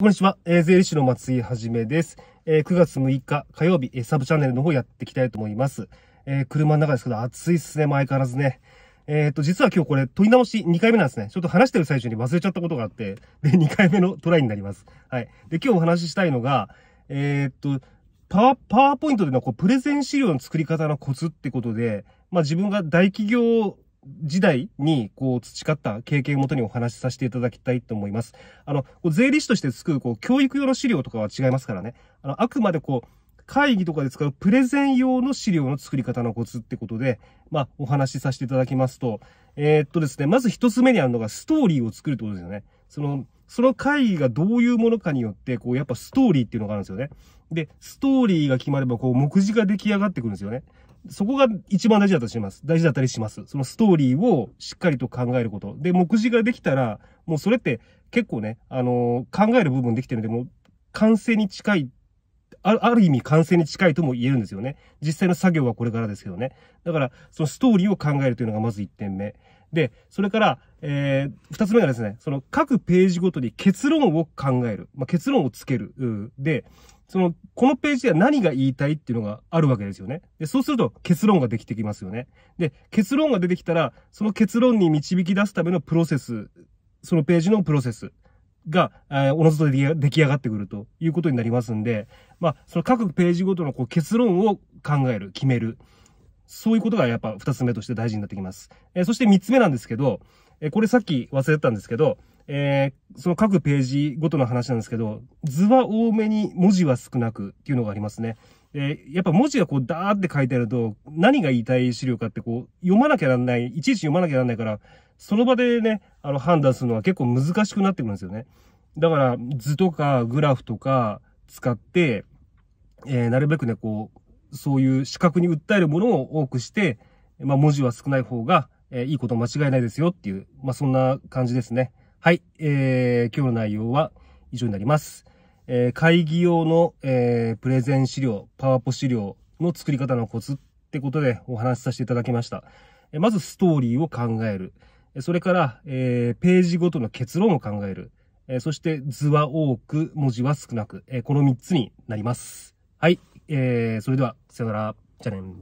こんにちは。えー、税理士の松井はじめです。えー、9月6日火曜日、えー、サブチャンネルの方やっていきたいと思います。えー、車の中ですけど暑いっすね、前からずね。えっ、と、実は今日これ、取り直し2回目なんですね。ちょっと話してる最中に忘れちゃったことがあって、で、2回目のトライになります。はい。で、今日お話ししたいのが、えっ、と、パワー、パワーポイントでのこうプレゼン資料の作り方のコツってことで、まあ自分が大企業時代にこう培った経験をもとにお話しさせていただきたいと思います。あの、税理士として作るこう教育用の資料とかは違いますからね。あの、あくまでこう、会議とかで使うプレゼン用の資料の作り方のコツってことで、まあ、お話しさせていただきますと、えー、っとですね、まず一つ目にあるのがストーリーを作るってことですよね。その、その会議がどういうものかによって、こう、やっぱストーリーっていうのがあるんですよね。で、ストーリーが決まれば、こう、目次が出来上がってくるんですよね。そこが一番大事だったりします。大事だったりします。そのストーリーをしっかりと考えること。で、目次ができたら、もうそれって結構ね、あのー、考える部分できてるんで、もう完成に近い、ある意味完成に近いとも言えるんですよね。実際の作業はこれからですけどね。だから、そのストーリーを考えるというのがまず1点目。で、それから、えー、二つ目がですね、その各ページごとに結論を考える。まあ、結論をつける。で、その、このページでは何が言いたいっていうのがあるわけですよね。で、そうすると結論ができてきますよね。で、結論が出てきたら、その結論に導き出すためのプロセス、そのページのプロセスが、えー、おのずと出来上がってくるということになりますんで、まあ、その各ページごとのこう結論を考える、決める。そういうことがやっぱ二つ目として大事になってきます。えー、そして三つ目なんですけど、えー、これさっき忘れてたんですけど、えー、その各ページごとの話なんですけど、図は多めに文字は少なくっていうのがありますね。えー、やっぱ文字がこうダーって書いてあると、何が言いたい資料かってこう、読まなきゃなんない、いちいち読まなきゃなんないから、その場でね、あの判断するのは結構難しくなってくるんですよね。だから図とかグラフとか使って、えー、なるべくね、こう、そういう視覚に訴えるものを多くして、まあ、文字は少ない方が、えー、いいこと間違いないですよっていう、まあ、そんな感じですね。はい、えー、今日の内容は以上になります。えー、会議用の、えー、プレゼン資料、パワポ資料の作り方のコツってことでお話しさせていただきました。えー、まずストーリーを考える。それから、えー、ページごとの結論を考える。えー、そして図は多く、文字は少なく、えー、この3つになります。はい。えー、それでは、さよなら。じゃあね。